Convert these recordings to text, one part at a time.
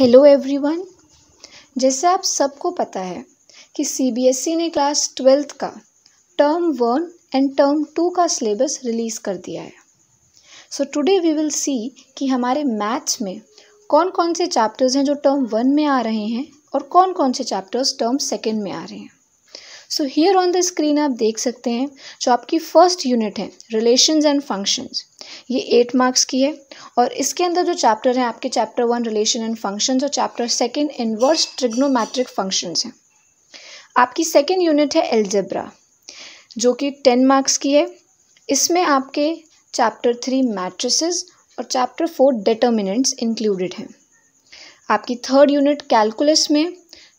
hello everyone जैसे आप सबको पता है कि सीबीएसई e ने क्लास ट्वेल्थ का term one and term two का सिलेबस रिलीज़ कर दिया है so today we will see कि हमारे मैथ्स में कौन कौन से चैप्टर्स हैं जो टर्म वन में आ रहे हैं और कौन कौन से चैप्टर्स टर्म सेकेंड में आ रहे हैं so here on the screen आप देख सकते हैं जो आपकी फर्स्ट यूनिट है रिलेशंस एंड फंक्शंस ये एट मार्क्स की है और इसके अंदर जो चैप्टर हैं आपके chapter one relation and functions और chapter second inverse trigonometric functions हैं आपकी सेकेंड यूनिट है एल्जेब्रा जो कि टेन मार्क्स की है इसमें आपके चैप्टर थ्री मैट्रिसेस और चैप्टर फोर डिटर्मिनेंट्स इंक्लूडेड हैं आपकी थर्ड यूनिट कैलकुलस में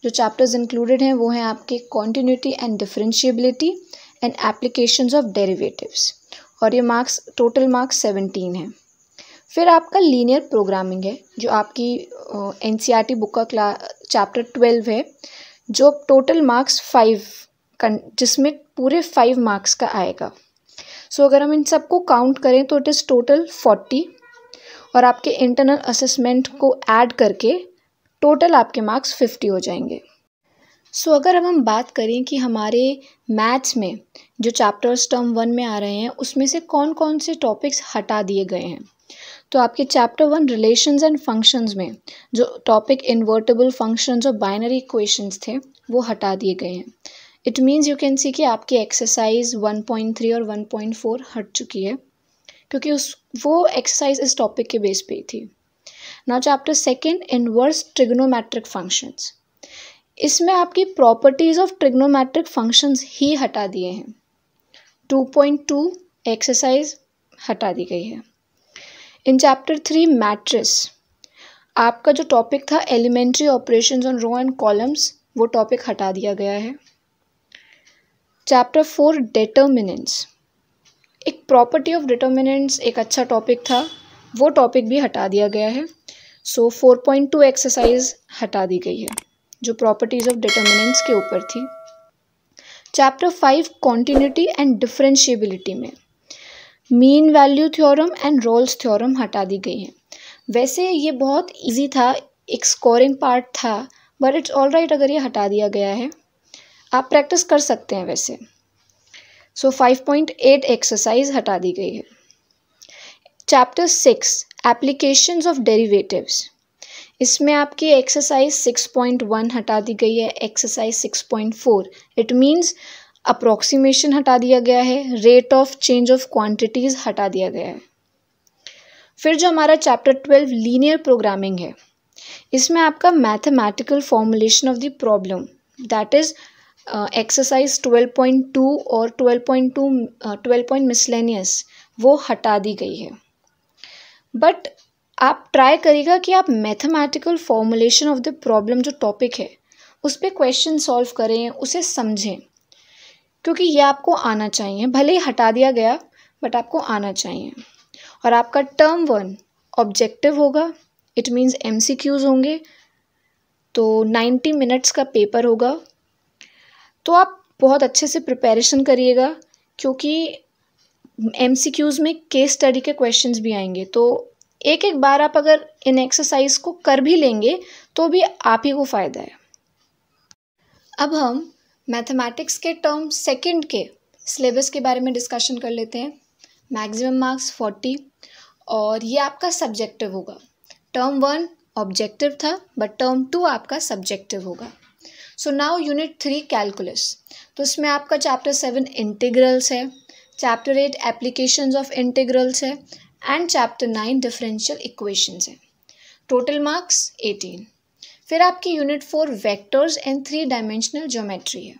जो चैप्टर्स इंक्लूडेड हैं वो हैं आपके continuity and differentiability and application of derivatives और ये मार्क्स टोटल मार्क्स सेवनटीन हैं फिर आपका लीनियर प्रोग्रामिंग है जो आपकी N C R T book का क्ला चैप्टर ट्वेल्व है जो टोटल मार्क्स फाइव जिसमें पूरे फाइव मार्क्स का आएगा सो so, अगर हम इन सबको काउंट करें तो इट इज़ टोटल फोर्टी और आपके इंटरनल असेसमेंट को ऐड करके टोटल आपके मार्क्स फिफ्टी हो जाएंगे सो so, अगर अब हम बात करें कि हमारे मैथ्स में जो चैप्टर्स टर्म वन में आ रहे हैं उसमें से कौन कौन से टॉपिक्स हटा दिए गए हैं तो आपके chapter one relations and functions में जो टॉपिक इन्वर्टेबल फंक्शंस और बाइनरी इक्वेशंस थे वो हटा दिए गए हैं it means you can see कि आपकी एक्सरसाइज वन और वन हट चुकी है क्योंकि उस वो एक्सरसाइज इस टॉपिक के बेस पर ही थी ना chapter second inverse trigonometric functions इसमें आपकी प्रॉपर्टीज ऑफ ट्रिग्नोमेट्रिक फंक्शंस ही हटा दिए हैं 2.2 एक्सरसाइज हटा दी गई है इन चैप्टर थ्री मैट्रिस आपका जो टॉपिक था elementary operations on row and columns वो टॉपिक हटा दिया गया है चैप्टर फोर डिटर्मिनेंट्स एक प्रॉपर्टी ऑफ डिटर्मिनेंट्स एक अच्छा टॉपिक था वो टॉपिक भी हटा दिया गया है so four point two exercise हटा दी गई है जो प्रॉपर्टीज़ ऑफ डिटर्मिनेंट्स के ऊपर थी chapter five continuity and differentiability में mean value theorem and Rolle's theorem हटा दी गई है वैसे ये बहुत ईजी था एक स्कोरिंग पार्ट था बट इट्स ऑल राइट अगर ये हटा दिया गया है आप प्रैक्टिस कर सकते हैं वैसे so five point eight exercise हटा दी गई है chapter six application of derivatives इसमें आपकी एक्सरसाइज सिक्स पॉइंट वन हटा दी गई है exercise six point four it means approximation हटा दिया गया है rate of change of quantities हटा दिया गया है फिर जो हमारा चैप्टर ट्वेल्व लीनियर प्रोग्रामिंग है इसमें आपका mathematical formulation of the problem that is exercise twelve point two और twelve point two twelve point miscellaneous वो हटा दी गई है बट आप ट्राई करिएगा कि आप mathematical formulation of the problem जो टॉपिक है उस पर क्वेश्चन सॉल्व करें उसे समझें क्योंकि ये आपको आना चाहिए भले ही हटा दिया गया बट आपको आना चाहिए और आपका टर्म वन ऑब्जेक्टिव होगा इट मीन्स एम होंगे तो नाइन्टी मिनट्स का पेपर होगा तो आप बहुत अच्छे से प्रिपरेशन करिएगा क्योंकि एम में केस स्टडी के क्वेश्चंस भी आएंगे तो एक एक बार आप अगर इन एक्सरसाइज को कर भी लेंगे तो भी आप ही को फ़ायदा है अब हम मैथमेटिक्स के टर्म सेकंड के सिलेबस के बारे में डिस्कशन कर लेते हैं मैक्सिमम मार्क्स फोर्टी और ये आपका सब्जेक्टिव होगा टर्म वन ऑब्जेक्टिव था बट टर्म टू आपका सब्जेक्टिव होगा so now unit three calculus तो इसमें आपका चैप्टर सेवन इंटीग्रल्स है chapter eight application of integrals है and chapter nine differential equations है टोटल मार्क्स एटीन फिर आपकी unit four vectors and three dimensional geometry है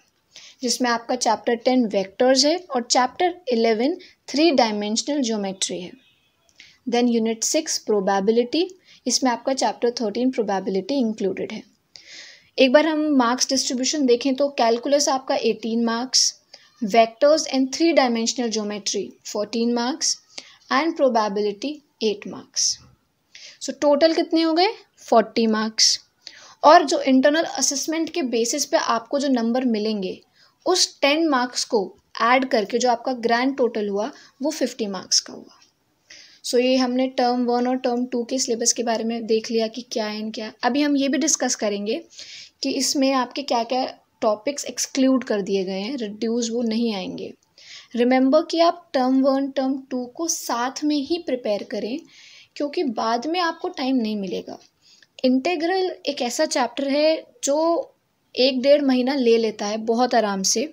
जिसमें आपका चैप्टर टेन वेक्टर्स है और chapter eleven three dimensional geometry है देन यूनिट सिक्स प्रोबेबिलिटी इसमें आपका चैप्टर थर्टीन प्रोबेबिलिटी इंक्लूडेड है एक बार हम मार्क्स डिस्ट्रीब्यूशन देखें तो कैलकुलस आपका eighteen marks vectors and three dimensional geometry 14 marks and probability 8 marks so so, total कितने हो गए 40 मार्क्स और जो इंटरनल असेसमेंट के बेसिस पे आपको जो नंबर मिलेंगे उस टेन मार्क्स को ऐड करके जो आपका ग्रैंड टोटल हुआ वो फिफ्टी मार्क्स का हुआ सो so, ये हमने टर्म वन और टर्म टू के सिलेबस के बारे में देख लिया कि क्या है क्या अभी हम ये भी डिस्कस करेंगे कि इसमें आपके क्या क्या टॉपिक्स एक्सक्लूड कर दिए गए हैं रिड्यूस वो नहीं आएंगे रिमेंबर कि आप टर्म वन टर्म टू को साथ में ही प्रिपेयर करें क्योंकि बाद में आपको टाइम नहीं मिलेगा इंटेग्रल एक ऐसा चैप्टर है जो एक डेढ़ महीना ले लेता है बहुत आराम से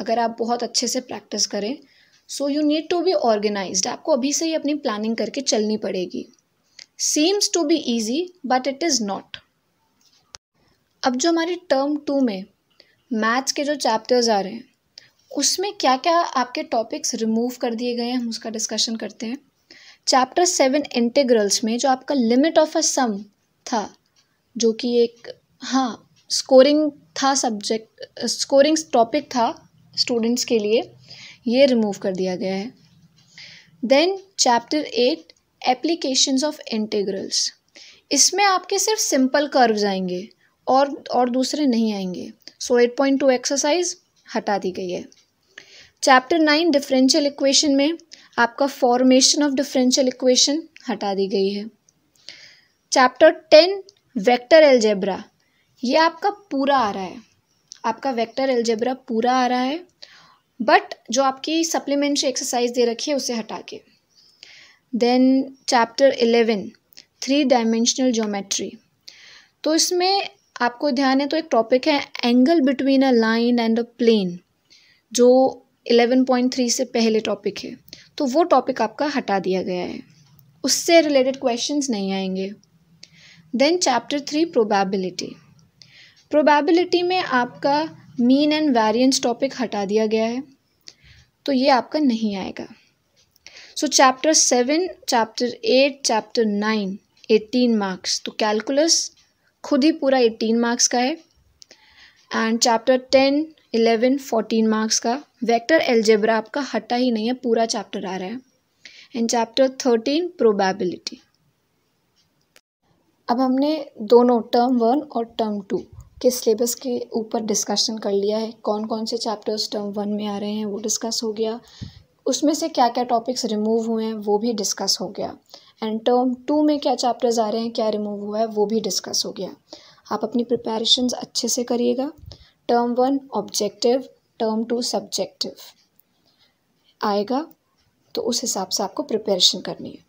अगर आप बहुत अच्छे से प्रैक्टिस करें so you need to be organise आपको अभी से ही अपनी प्लानिंग करके चलनी पड़ेगी seems to be easy but it is not अब जो हमारी टर्म टू में मैथ्स के जो चैप्टर्स आ रहे हैं उसमें क्या क्या आपके टॉपिक्स रिमूव कर दिए गए हैं हम उसका डिस्कशन करते हैं चैप्टर सेवन इंटीग्रल्स में जो आपका लिमिट ऑफ अ सम था जो कि एक हाँ स्कोरिंग था सब्जेक्ट स्कोरिंग टॉपिक था स्टूडेंट्स के लिए ये रिमूव कर दिया गया है then chapter eight applications of integrals इसमें आपके सिर्फ सिंपल कर्व्स आएंगे और और दूसरे नहीं आएंगे so eight point two exercise हटा दी गई है चैप्टर नाइन डिफरेंशियल इक्वेशन में आपका फॉर्मेशन ऑफ डिफरेंशियल इक्वेशन हटा दी गई है चैप्टर टेन वेक्टर एल्जेब्रा ये आपका पूरा आ रहा है आपका वेक्टर एल्जेब्रा पूरा आ रहा है बट जो आपकी सप्लीमेंट्री एक्सरसाइज दे रखी है उसे हटा के then chapter eleven three dimensional geometry तो इसमें आपको ध्यान है तो एक टॉपिक है angle between a line and a plane जो 11.3 से पहले टॉपिक है तो वो टॉपिक आपका हटा दिया गया है उससे रिलेटेड क्वेश्चंस नहीं आएंगे then chapter three probability probability में आपका मीन एंड वेरियंस टॉपिक हटा दिया गया है तो ये आपका नहीं आएगा so chapter seven chapter eight chapter nine eighteen marks तो कैलकुलस खुद ही पूरा एटीन मार्क्स का है and chapter ten eleven fourteen marks का वेक्टर एल्जेब्रा आपका हटा ही नहीं है पूरा चैप्टर आ रहा है एंड चैप्टर थर्टीन प्रोबेबिलिटी अब हमने दोनों टर्म वन और टर्म टू के सिलेबस के ऊपर डिस्कशन कर लिया है कौन कौन से चैप्टर्स टर्म वन में आ रहे हैं वो डिस्कस हो गया उसमें से क्या क्या टॉपिक्स रिमूव हुए हैं वो भी डिस्कस हो गया एंड टर्म टू में क्या चैप्टर्स आ रहे हैं क्या रिमूव हुआ है वो भी डिस्कस हो गया आप अपनी प्रिपेरेशन अच्छे से करिएगा term one objective term two subjective आएगा तो उस हिसाब से आपको प्रिपरेशन करनी है